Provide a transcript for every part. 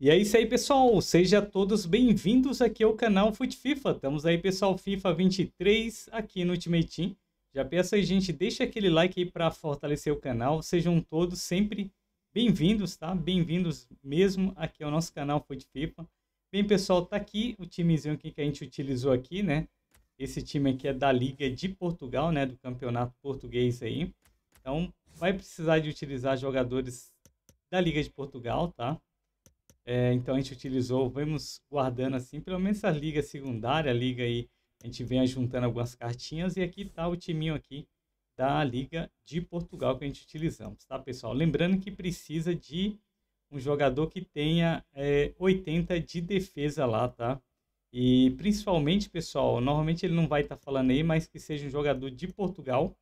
E é isso aí, pessoal. Sejam todos bem-vindos aqui ao canal Fute FIFA. Estamos aí, pessoal, FIFA 23 aqui no Ultimate Team. Já peço aí, gente, deixa aquele like aí para fortalecer o canal. Sejam todos sempre bem-vindos, tá? Bem-vindos mesmo aqui ao nosso canal Fute FIFA. Bem, pessoal, tá aqui o timezinho que a gente utilizou aqui, né? Esse time aqui é da Liga de Portugal, né? Do Campeonato Português aí. Então, vai precisar de utilizar jogadores da Liga de Portugal, tá? É, então a gente utilizou, vamos guardando assim, pelo menos a liga secundária, a liga aí, a gente vem juntando algumas cartinhas e aqui tá o timinho aqui da liga de Portugal que a gente utilizamos, tá pessoal? Lembrando que precisa de um jogador que tenha é, 80 de defesa lá, tá? E principalmente, pessoal, normalmente ele não vai estar tá falando aí, mas que seja um jogador de Portugal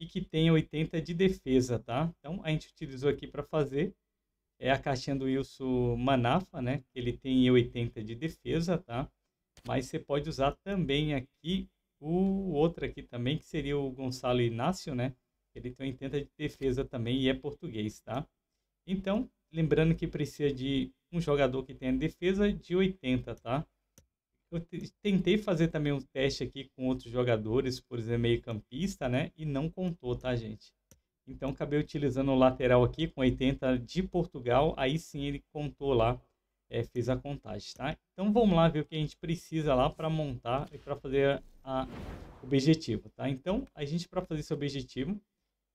e que tenha 80 de defesa, tá? Então a gente utilizou aqui para fazer é a caixinha do Wilson Manafa, né? Ele tem 80 de defesa, tá? Mas você pode usar também aqui o outro aqui também, que seria o Gonçalo Inácio, né? Ele tem 80 de defesa também e é português, tá? Então, lembrando que precisa de um jogador que tenha defesa de 80, tá? Eu tentei fazer também um teste aqui com outros jogadores, por exemplo, meio campista, né? E não contou, tá, gente? Então, acabei utilizando o lateral aqui com 80 de Portugal. Aí sim ele contou lá, é, fez a contagem, tá? Então, vamos lá ver o que a gente precisa lá para montar e para fazer a, objetivo, tá? Então, a gente, para fazer esse objetivo,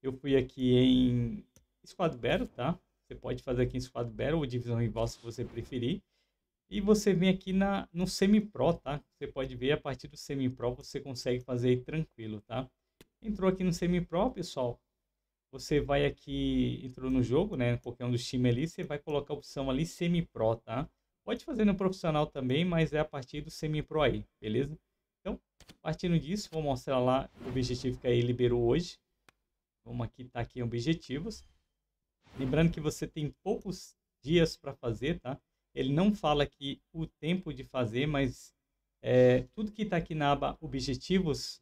eu fui aqui em Squad Battle, tá? Você pode fazer aqui em Squad Battle ou Divisão Rival se você preferir. E você vem aqui na, no Semi-Pro, tá? Você pode ver a partir do Semi-Pro você consegue fazer tranquilo, tá? Entrou aqui no Semi-Pro, pessoal você vai aqui, entrou no jogo, né? porque é um dos times ali, você vai colocar a opção ali semi-pro, tá? Pode fazer no profissional também, mas é a partir do semi-pro aí, beleza? Então, partindo disso, vou mostrar lá o objetivo que aí liberou hoje. Vamos aqui, tá aqui objetivos. Lembrando que você tem poucos dias para fazer, tá? Ele não fala aqui o tempo de fazer, mas é, tudo que está aqui na aba objetivos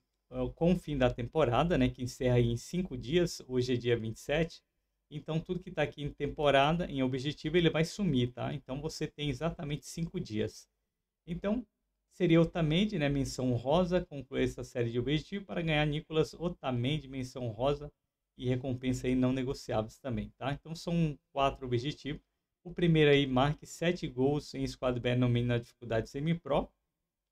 com é, o fim da temporada, né, que encerra em cinco dias, hoje é dia 27. Então, tudo que está aqui em temporada, em objetivo, ele vai sumir, tá? Então, você tem exatamente cinco dias. Então, seria Otamendi, né, menção rosa, concluir essa série de objetivos para ganhar Nicolas Otamendi, menção rosa e recompensa aí não negociáveis também, tá? Então, são quatro objetivos. O primeiro aí, marque sete gols em squad B no mínimo na dificuldade semi-pro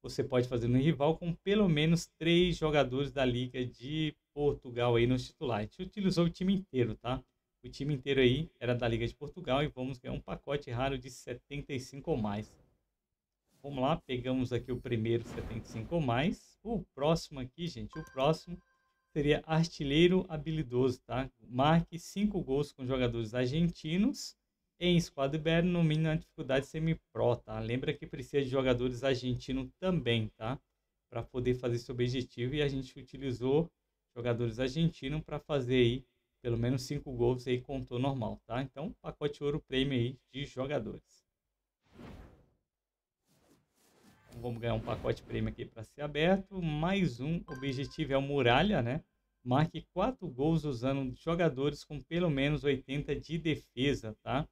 você pode fazer no rival com pelo menos três jogadores da Liga de Portugal aí nos titulares. A gente utilizou o time inteiro, tá? O time inteiro aí era da Liga de Portugal e vamos ganhar um pacote raro de 75 ou mais. Vamos lá, pegamos aqui o primeiro 75 ou mais. O próximo aqui, gente, o próximo seria artilheiro habilidoso, tá? Marque cinco gols com jogadores argentinos em Squad BR, no mínimo na é dificuldade semi-pro, tá? Lembra que precisa de jogadores argentinos também, tá? Para poder fazer esse objetivo e a gente utilizou jogadores argentinos para fazer aí pelo menos 5 gols aí contou normal, tá? Então, pacote ouro prêmio aí de jogadores. Então, vamos ganhar um pacote prêmio aqui para ser aberto. Mais um objetivo é o Muralha, né? Marque 4 gols usando jogadores com pelo menos 80 de defesa, tá?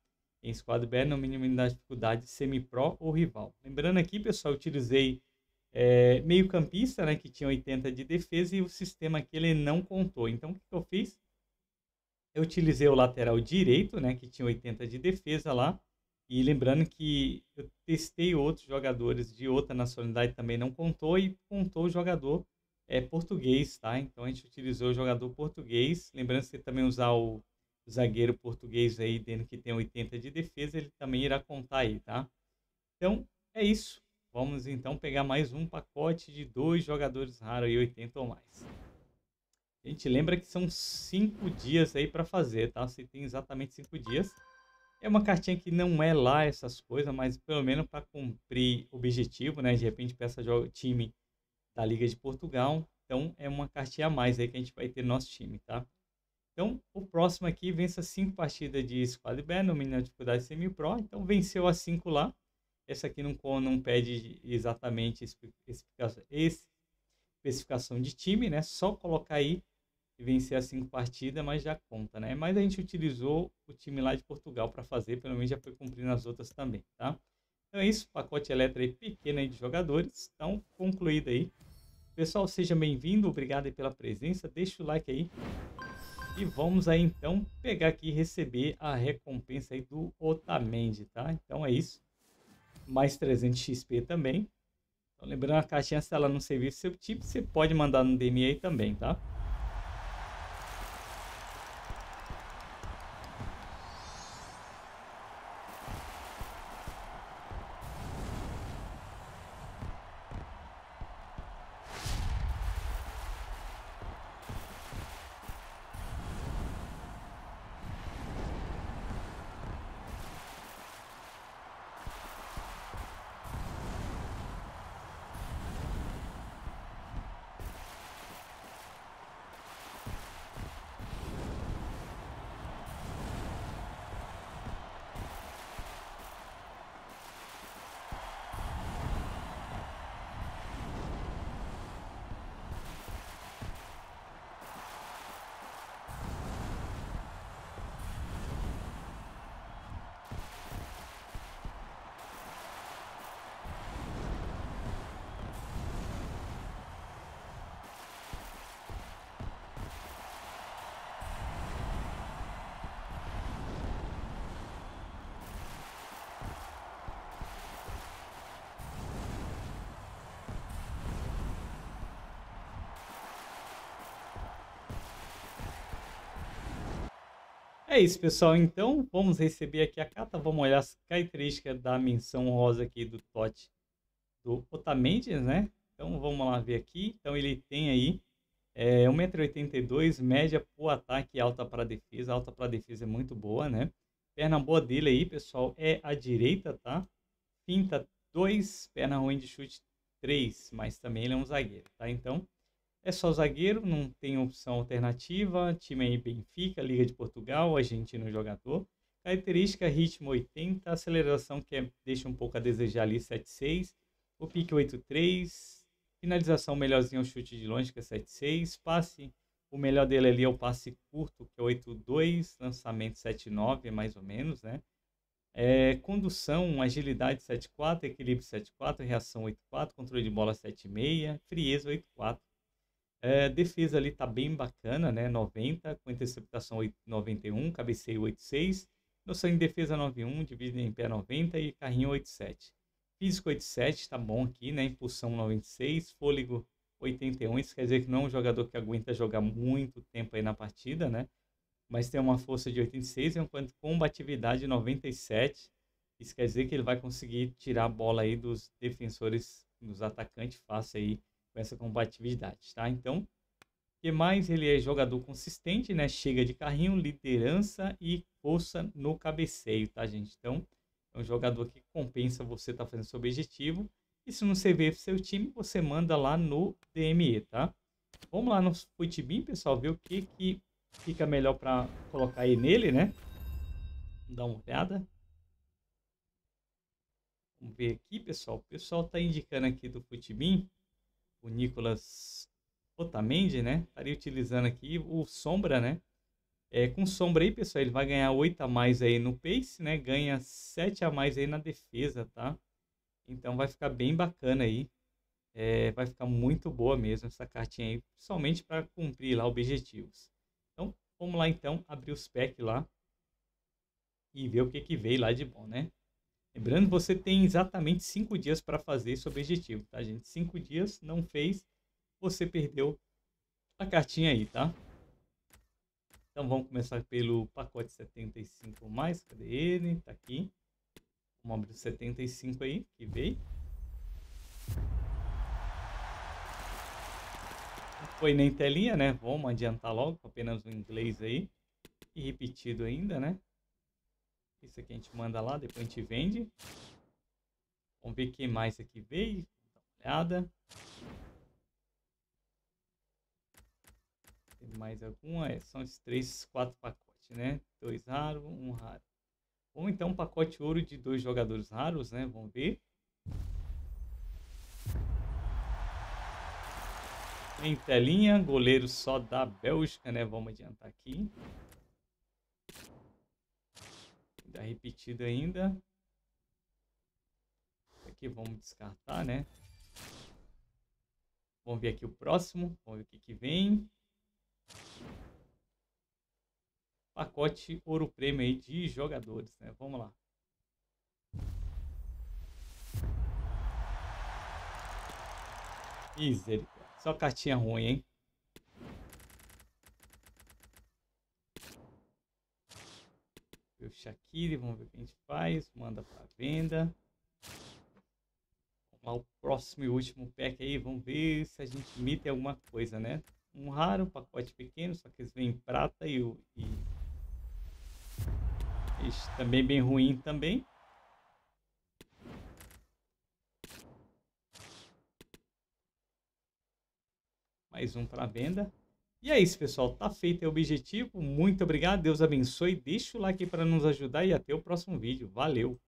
Em squad B no mínimo da dificuldade semi-pro ou rival. Lembrando aqui, pessoal, eu utilizei é, meio campista, né, que tinha 80 de defesa e o sistema aqui ele não contou. Então, o que eu fiz? Eu utilizei o lateral direito, né, que tinha 80 de defesa lá. E lembrando que eu testei outros jogadores de outra nacionalidade também não contou e contou o jogador é, português, tá? Então a gente utilizou o jogador português. Lembrando que você também usar o zagueiro português aí, dentro que tem 80 de defesa, ele também irá contar aí, tá? Então, é isso. Vamos então pegar mais um pacote de dois jogadores raros aí, 80 ou mais. A gente lembra que são cinco dias aí para fazer, tá? Você tem exatamente cinco dias. É uma cartinha que não é lá essas coisas, mas pelo menos para cumprir objetivo, né? De repente peça jogo time da Liga de Portugal. Então é uma cartinha a mais aí que a gente vai ter no nosso time, tá? Então, o próximo aqui vença cinco partidas de squad B no mínimo dificuldade semi-pro. Então, venceu as cinco lá. Essa aqui não, não pede exatamente especificação de time, né? Só colocar aí e vencer as cinco partidas, mas já conta, né? Mas a gente utilizou o time lá de Portugal para fazer, pelo menos já foi cumprindo nas outras também, tá? Então é isso, pacote elétrico aí pequeno aí de jogadores, então concluído aí. Pessoal, seja bem-vindo, obrigado aí pela presença, deixa o like aí. E vamos aí então pegar aqui e receber a recompensa aí do Otamendi, tá? Então é isso. Mais 300 XP também. Então, lembrando, a caixinha, se ela não servir seu tipo, você pode mandar no DM aí também, tá? É isso, pessoal. Então, vamos receber aqui a carta. Vamos olhar as características da menção rosa aqui do Tote do Otamendes, né? Então, vamos lá ver aqui. Então, ele tem aí é, 1,82m, média para o ataque alta para defesa. Alta para defesa é muito boa, né? Perna boa dele aí, pessoal, é a direita, tá? Finta 2, perna ruim de chute 3, mas também ele é um zagueiro, tá? Então, é só zagueiro, não tem opção alternativa. Time aí Benfica, Liga de Portugal, argentino jogador. Característica, ritmo 80, aceleração que é, deixa um pouco a desejar ali, 7-6. O pique 8-3, finalização melhorzinho, é o chute de longe que é 7-6. Passe, o melhor dele ali é o passe curto que é 8-2, lançamento 7-9 mais ou menos, né? É, condução, agilidade 7-4, equilíbrio 7-4, reação 8-4, controle de bola 7-6, frieza 8-4. É, defesa ali tá bem bacana, né? 90, com interceptação 8, 91, cabeceio 86, noção em defesa 91, dividido em pé 90 e carrinho 87. Físico 87 tá bom aqui, né? Impulsão 96, fôlego 81, isso quer dizer que não é um jogador que aguenta jogar muito tempo aí na partida, né? Mas tem uma força de 86 enquanto combatividade 97. Isso quer dizer que ele vai conseguir tirar a bola aí dos defensores, dos atacantes fácil aí essa compatibilidade, tá? Então, que mais ele é jogador consistente, né? Chega de carrinho, liderança e força no cabeceio, tá, gente? Então, é um jogador que compensa você estar tá fazendo seu objetivo. E se não servir para seu time, você manda lá no DME, tá? Vamos lá no Futebin, pessoal, ver o que, que fica melhor para colocar aí nele, né? Vamos dar uma olhada. Vamos ver aqui, pessoal. O pessoal tá indicando aqui do Futebin o Nicolas Otamendi, né? Estaria utilizando aqui o Sombra, né? É, com Sombra aí, pessoal, ele vai ganhar 8 a mais aí no pace, né? Ganha 7 a mais aí na defesa, tá? Então vai ficar bem bacana aí. É, vai ficar muito boa mesmo essa cartinha aí, somente para cumprir lá objetivos. Então, vamos lá então abrir os packs lá e ver o que que veio lá de bom, né? Lembrando, você tem exatamente cinco dias para fazer esse objetivo, tá, gente? Cinco dias, não fez, você perdeu a cartinha aí, tá? Então vamos começar pelo pacote 75 mais, cadê ele? Tá aqui. Vamos abrir o 75 aí, que veio. Não foi nem telinha, né? Vamos adiantar logo, apenas o inglês aí. E repetido ainda, né? Isso aqui a gente manda lá, depois a gente vende. Vamos ver quem mais aqui veio. Dá uma olhada. Tem mais alguma? É, são esses três, quatro pacotes, né? Dois raros, um raro. Ou então um pacote ouro de dois jogadores raros, né? Vamos ver. Em telinha, goleiro só da Bélgica, né? Vamos adiantar aqui. Dá tá repetido ainda. Aqui vamos descartar, né? Vamos ver aqui o próximo. Vamos ver o que, que vem. Pacote ouro prêmio aí de jogadores, né? Vamos lá. Misericórdia. Só cartinha ruim, hein? aqui, vamos ver o que a gente faz. Manda para venda. Vamos lá, o próximo e último pack aí. Vamos ver se a gente imita alguma coisa, né? Um raro, um pacote pequeno, só que eles vêm em prata e, e... Este também bem ruim também. Mais um para venda. E é isso, pessoal. Tá feito é o objetivo. Muito obrigado. Deus abençoe. Deixa o like para nos ajudar e até o próximo vídeo. Valeu!